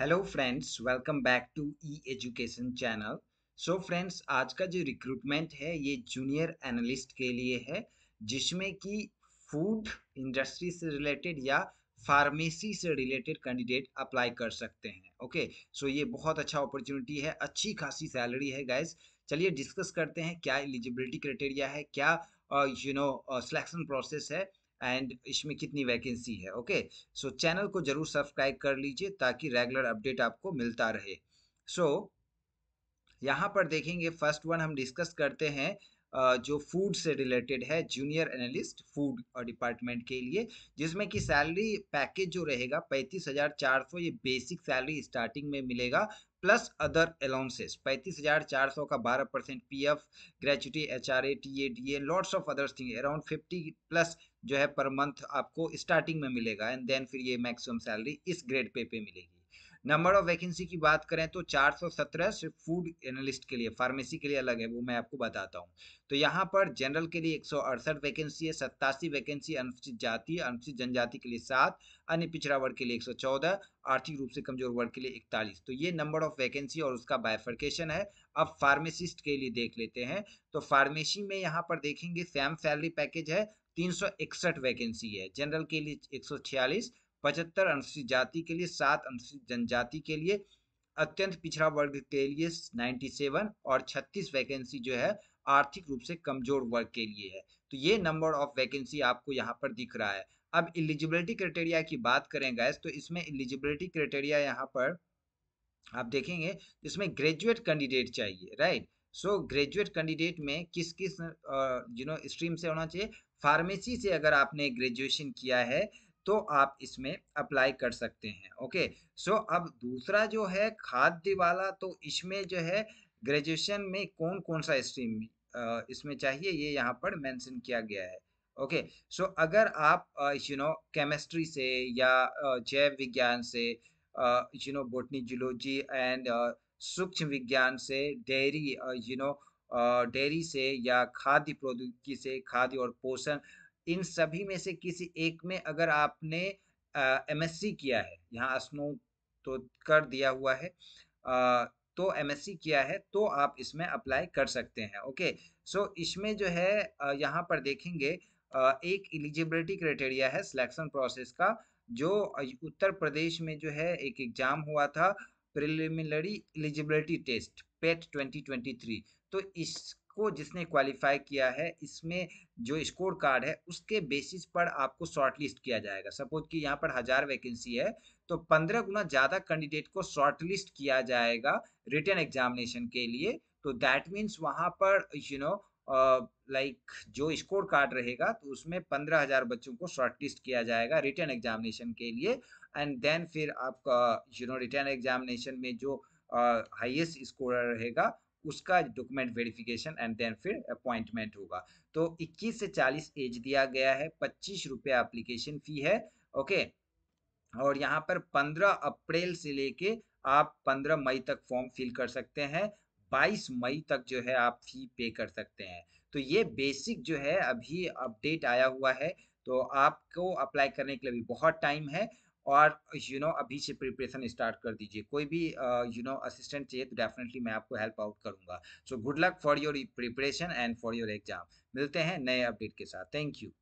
hello friends welcome back to e education channel so friends आज का जो recruitment है ये जूनियर एनालिस्ट के लिए है जिसमें कि फूड इंडस्ट्री से रिलेटेड या फार्मेसी से रिलेटेड कैंडिडेट अप्लाई कर सकते हैं ओके सो ये बहुत अच्छा अपॉर्चुनिटी है अच्छी खासी सैलरी है गाइज चलिए डिस्कस करते हैं क्या एलिजिबिलिटी क्राइटेरिया है क्या यू नो सिलेक्शन प्रोसेस है एंड इसमें कितनी वैकेंसी है ओके सो चैनल को जरूर सब्सक्राइब कर लीजिए ताकि रेगुलर अपडेट आपको मिलता रहे सो so, यहाँ पर देखेंगे फर्स्ट वन हम डिस्कस करते हैं जो फूड से रिलेटेड है जूनियर एनालिस्ट फूड और डिपार्टमेंट के लिए जिसमें कि सैलरी पैकेज जो रहेगा पैंतीस हज़ार चार सौ ये बेसिक सैलरी स्टार्टिंग में मिलेगा प्लस अदर अलाउंसेस पैंतीस हजार चार सौ का बारह percent P F gratuity H R A T A D A lots of others thing around fifty plus जो है पर मंथ आपको स्टार्टिंग में मिलेगा एंड देन फिर ये मैक्सिमम सैलरी इस ग्रेड पे पे मिलेगी नंबर ऑफ वैकेंसी की बात करें तो 417 सिर्फ फूड एनालिस्ट के लिए फार्मेसी के लिए अलग है वो मैं आपको बताता हूँ तो यहाँ पर जनरल के लिए एक वैकेंसी है सत्तासी वैकेंसी अनुसूचित जाति अनुसूचित जनजाति के लिए सात अन्य पिछड़ा वर्ग के लिए 114 आर्थिक रूप से कमजोर वर्ग के लिए इकतालीस तो ये नंबर ऑफ वैकेंसी और उसका बायफर्केशन है अब फार्मेसिस्ट के लिए देख लेते हैं तो फार्मेसी में यहाँ पर देखेंगे सैम सैलरी पैकेज है तीन वैकेंसी है जनरल के लिए एक पचहत्तर अनुसूचित जाति के लिए सात अनुसूचित जनजाति के लिए अत्यंत पिछड़ा वर्ग के लिए 97 और 36 वैकेंसी जो है आर्थिक रूप से कमजोर वर्ग के लिए है तो ये नंबर ऑफ वैकेंसी आपको यहाँ पर दिख रहा है अब एलिजिबिलिटी क्राइटेरिया की बात करें गैस तो इसमें एलिजिबिलिटी क्राइटेरिया यहाँ पर आप देखेंगे इसमें ग्रेजुएट कैंडिडेट चाहिए राइट सो ग्रेजुएट कैंडिडेट में किस किस यू नो स्ट्रीम से होना चाहिए फार्मेसी से अगर आपने ग्रेजुएशन किया है तो आप इसमें अप्लाई कर सकते हैं ओके सो अब दूसरा जो है खाद्य वाला तो इसमें जो है ग्रेजुएशन में कौन कौन सा स्ट्रीम इसमें चाहिए ये यहाँ पर मेंशन किया गया है ओके okay, सो so अगर आप यू नो केमिस्ट्री से या जैव विज्ञान से you know botany zoology and सूक्ष्म विज्ञान से डेयरी यू नो डेयरी से या खाद्य प्रौद्योगिकी से खाद्य और पोषण इन सभी में से किसी एक में अगर आपने एमएससी किया है यहाँ स्नो तो कर दिया हुआ है आ, तो एमएससी किया है तो आप इसमें अप्लाई कर सकते हैं ओके सो so, इसमें जो है यहाँ पर देखेंगे एक एलिजिबिलिटी क्राइटेरिया है सिलेक्शन प्रोसेस का जो उत्तर प्रदेश में जो है एक एग्जाम हुआ था प्रिलिमिनरी एलिजिबिलिटी टेस्ट पेट 2023 तो इस को जिसने क्वालिफाई किया है इसमें जो स्कोर कार्ड है उसके बेसिस पर आपको शॉर्टलिस्ट किया जाएगा सपोज कि यहाँ पर हज़ार वैकेंसी है तो पंद्रह गुना ज़्यादा कैंडिडेट को शॉर्टलिस्ट किया जाएगा रिटर्न एग्जामिनेशन के लिए तो दैट मीन्स वहाँ पर यू नो लाइक जो स्कोर कार्ड रहेगा तो उसमें पंद्रह हज़ार बच्चों को शॉर्टलिस्ट किया जाएगा रिटर्न एग्जामिनेशन के लिए एंड देन फिर आपका यू नो रिटर्न एग्जामिनेशन में जो हाईएस्ट uh, स्कोर रहेगा उसका डॉक्यूमेंट वेरिफिकेशन एंड देन फिर अपॉइंटमेंट होगा तो 21 से 40 एज दिया गया है पच्चीस रुपये अप्लीकेशन फी है ओके और यहाँ पर 15 अप्रैल से लेके आप 15 मई तक फॉर्म फिल कर सकते हैं 22 मई तक जो है आप फी पे कर सकते हैं तो ये बेसिक जो है अभी अपडेट आया हुआ है तो आपको अप्लाई करने के लिए भी बहुत टाइम है और यू नो अभी से प्रिपरेशन स्टार्ट कर दीजिए कोई भी यू नो असिस्टेंट चाहिए तो डेफिनेटली मैं आपको हेल्प आउट करूंगा so good luck for your preparation and for your exam मिलते हैं नए अपडेट के साथ थैंक यू